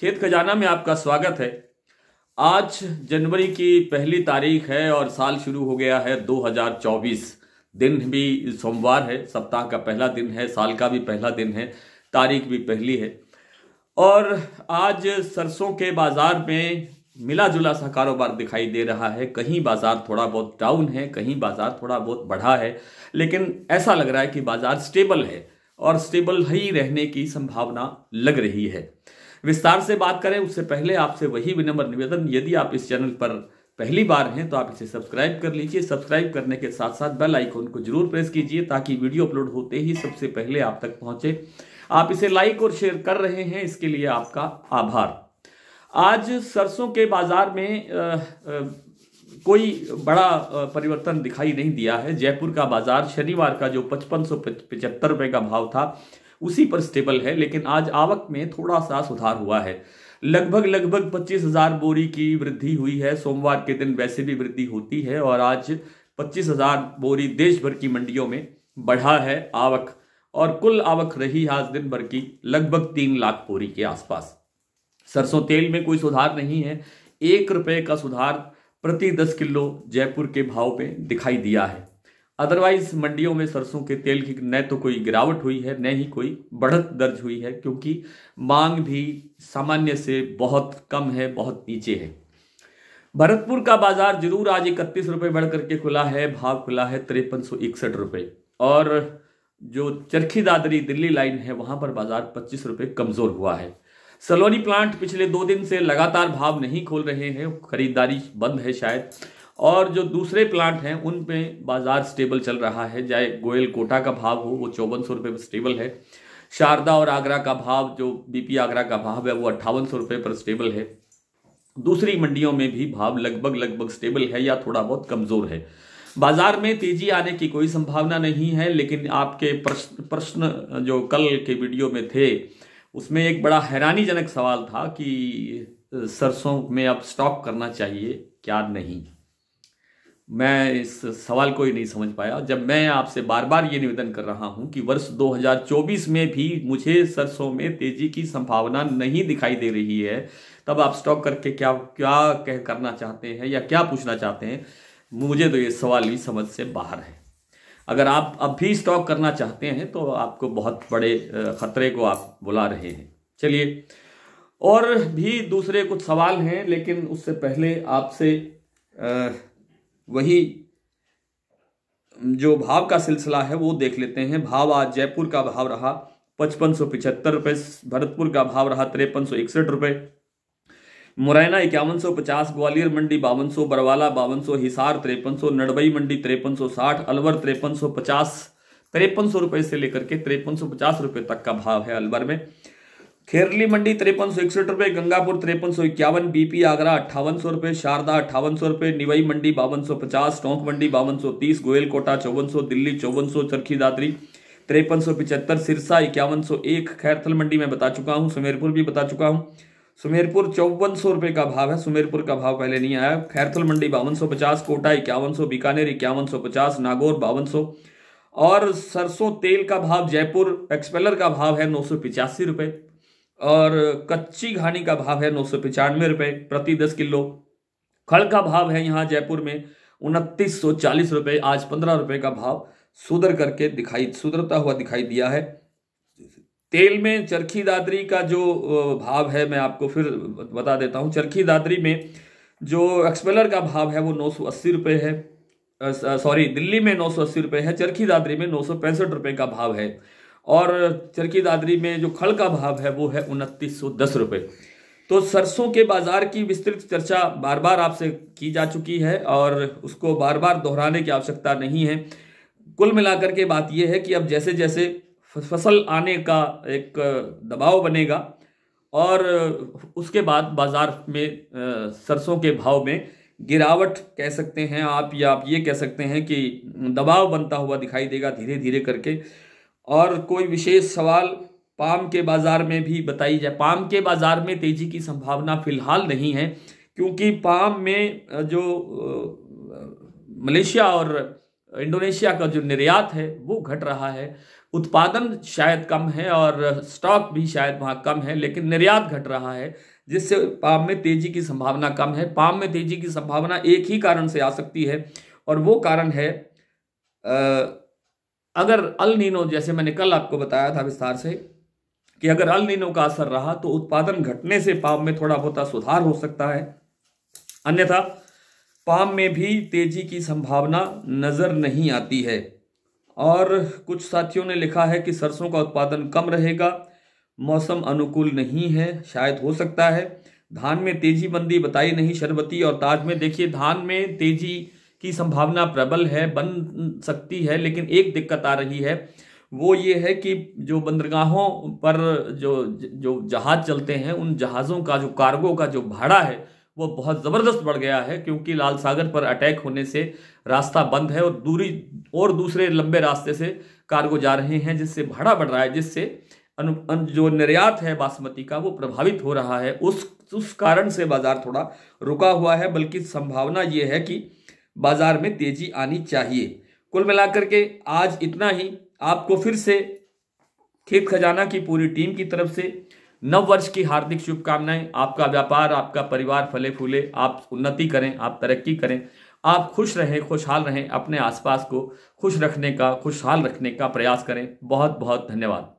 खेत खजाना में आपका स्वागत है आज जनवरी की पहली तारीख है और साल शुरू हो गया है 2024 दिन भी सोमवार है सप्ताह का पहला दिन है साल का भी पहला दिन है तारीख भी पहली है और आज सरसों के बाज़ार में मिला जुला सा कारोबार दिखाई दे रहा है कहीं बाज़ार थोड़ा बहुत डाउन है कहीं बाज़ार थोड़ा बहुत बढ़ा है लेकिन ऐसा लग रहा है कि बाज़ार स्टेबल है और स्टेबल ही रहने की संभावना लग रही है विस्तार से बात करें उससे पहले आपसे वही विनम्र निवेदन यदि आप इस चैनल पर पहली बार हैं तो आप इसे सब्सक्राइब कर लीजिए सब्सक्राइब करने के साथ साथ बेल आइकॉन को जरूर प्रेस कीजिए ताकि वीडियो अपलोड होते ही सबसे पहले आप तक पहुंचे आप इसे लाइक और शेयर कर रहे हैं इसके लिए आपका आभार आज सरसों के बाजार में आ, आ, कोई बड़ा परिवर्तन दिखाई नहीं दिया है जयपुर का बाजार शनिवार का जो पचपन सौ का भाव था उसी पर स्टेबल है लेकिन आज आवक में थोड़ा सा सुधार हुआ है लगभग लगभग पच्चीस हजार बोरी की वृद्धि हुई है सोमवार के दिन वैसे भी वृद्धि होती है और आज पच्चीस हजार बोरी देश भर की मंडियों में बढ़ा है आवक और कुल आवक रही आज दिन भर की लगभग तीन लाख बोरी के आसपास सरसों तेल में कोई सुधार नहीं है एक रुपये का सुधार प्रति दस किलो जयपुर के भाव में दिखाई दिया है अदरवाइज मंडियों में सरसों के तेल की न तो कोई गिरावट हुई है न ही कोई बढ़त दर्ज हुई है क्योंकि मांग भी सामान्य से बहुत कम है बहुत नीचे है भरतपुर का बाजार जरूर आज इकतीस रुपये बढ़ करके खुला है भाव खुला है तिरपन सौ इकसठ रुपये और जो चरखी दादरी दिल्ली लाइन है वहाँ पर बाजार पच्चीस रुपये कमज़ोर हुआ है सलोनी प्लांट पिछले दो दिन से लगातार भाव नहीं खोल रहे हैं खरीदारी बंद है शायद और जो दूसरे प्लांट हैं उन पे बाज़ार स्टेबल चल रहा है चाहे गोयल कोटा का भाव हो वो चौवन सौ रुपये पर स्टेबल है शारदा और आगरा का भाव जो बीपी आगरा का भाव है वो अट्ठावन सौ रुपये पर स्टेबल है दूसरी मंडियों में भी भाव लगभग लगभग स्टेबल है या थोड़ा बहुत कमज़ोर है बाजार में तेजी आने की कोई संभावना नहीं है लेकिन आपके प्रश्न प्रश्न जो कल के वीडियो में थे उसमें एक बड़ा हैरानीजनक सवाल था कि सरसों में अब स्टॉक करना चाहिए क्या नहीं मैं इस सवाल को ही नहीं समझ पाया जब मैं आपसे बार बार ये निवेदन कर रहा हूं कि वर्ष 2024 में भी मुझे सरसों में तेजी की संभावना नहीं दिखाई दे रही है तब आप स्टॉक करके क्या क्या कह करना चाहते हैं या क्या पूछना चाहते हैं मुझे तो ये सवाल भी समझ से बाहर है अगर आप अब भी स्टॉक करना चाहते हैं तो आपको बहुत बड़े खतरे को आप बुला रहे हैं चलिए और भी दूसरे कुछ सवाल हैं लेकिन उससे पहले आपसे वही जो भाव का सिलसिला है वो देख लेते हैं भाव आज जयपुर का भाव रहा पचपन सौ पिछहत्तर रुपये भरतपुर का भाव रहा तिरपन सौ इकसठ रुपये मुरैना इक्यावन सौ पचास ग्वालियर मंडी बावन सौ बरवाला बावन सौ हिसार तिरपन सौ नड़बई मंडी तिरपन सौ साठ अलवर तिरपन सौ पचास तिरपन सौ रुपये से लेकर के तिरपन सौ पचास रुपये तक का भाव है अलवर में खेरली मंडी तिरपन सौ इकसठ रुपये गंगापुर तिरपन सौ इक्यावन बीपी आगरा अट्ठावन सौ रुपये शारदा अट्ठावन सौ रुपये निवई मंडी बावन सौ पचास टोंक मंडी बावन सौ तीस गोयलकोटा चौवन सौ दिल्ली चौवन सौ चरखी दादरी तिरपन सौ पिचहत्तर सिरसा इक्यावन सौ एक खैरथल मंडी में बता चुका हूँ सुमेरपुर भी बता चुका हूँ सुमेरपुर चौवन सौ रुपये का भाव है सुमेरपुर का भाव पहले नहीं आया खैरथल मंडी बावन सौ पचास कोटा इक्यावन सौ बीकानेर इक्यावन सौ पचास नागौर बावन सौ और सरसों तेल का भाव जयपुर एक्सपेलर का भाव है नौ सौ पिचासी रुपये और कच्ची घानी का भाव है नौ सौ पचानवे रुपये प्रति दस किलो खल का भाव है यहाँ जयपुर में उनतीस सौ चालीस रुपये आज पंद्रह रुपये का भाव सुधर करके दिखाई सुधरता हुआ दिखाई दिया है तेल में चरखी दादरी का जो भाव है मैं आपको फिर बता देता हूँ चरखी दादरी में जो एक्सपेलर का भाव है वो नौ सौ अस्सी रुपये है सॉरी दिल्ली में नौ सौ अस्सी रुपये है चरखी दादरी में नौ सौ पैंसठ रुपये का भाव है और चरखी दादरी में जो खल का भाव है वो है उनतीस सौ दस रुपये तो सरसों के बाजार की विस्तृत चर्चा बार बार आपसे की जा चुकी है और उसको बार बार दोहराने की आवश्यकता नहीं है कुल मिलाकर के बात यह है कि अब जैसे जैसे फसल आने का एक दबाव बनेगा और उसके बाद बाज़ार में सरसों के भाव में गिरावट कह सकते हैं आप या आप ये कह सकते हैं कि दबाव बनता हुआ दिखाई देगा धीरे धीरे करके और कोई विशेष सवाल पाम के बाज़ार में भी बताई जाए पाम के बाज़ार में तेज़ी की संभावना फ़िलहाल नहीं है क्योंकि पाम में जो मलेशिया और इंडोनेशिया का जो निर्यात है वो घट रहा है उत्पादन शायद कम है और स्टॉक भी शायद वहाँ कम है लेकिन निर्यात घट रहा है जिससे पाम में तेज़ी की संभावना कम है पाम में तेज़ी की संभावना एक ही कारण से आ सकती है और वो कारण है आ, अगर अल नीनो जैसे मैंने कल आपको बताया था विस्तार से कि अगर अल नीनो का असर रहा तो उत्पादन घटने से पाम में थोड़ा बहुत सुधार हो सकता है अन्यथा पाम में भी तेजी की संभावना नज़र नहीं आती है और कुछ साथियों ने लिखा है कि सरसों का उत्पादन कम रहेगा मौसम अनुकूल नहीं है शायद हो सकता है धान में तेजी बंदी बताई नहीं शरबती और ताज में देखिए धान में तेजी की संभावना प्रबल है बन सकती है लेकिन एक दिक्कत आ रही है वो ये है कि जो बंदरगाहों पर जो जो जहाज़ चलते हैं उन जहाज़ों का जो कार्गो का जो भाड़ा है वो बहुत ज़बरदस्त बढ़ गया है क्योंकि लाल सागर पर अटैक होने से रास्ता बंद है और दूरी और दूसरे लंबे रास्ते से कार्गो जा रहे हैं जिससे भाड़ा बढ़ रहा है जिससे अनु, अन, जो निर्यात है बासमती का वो प्रभावित हो रहा है उस उस कारण से बाज़ार थोड़ा रुका हुआ है बल्कि संभावना ये है कि बाजार में तेजी आनी चाहिए कुल मिलाकर के आज इतना ही आपको फिर से खेत खजाना की पूरी टीम की तरफ से नव वर्ष की हार्दिक शुभकामनाएं आपका व्यापार आपका परिवार फले फूले आप उन्नति करें आप तरक्की करें आप खुश रहें खुशहाल रहें अपने आसपास को खुश रखने का खुशहाल रखने का प्रयास करें बहुत बहुत धन्यवाद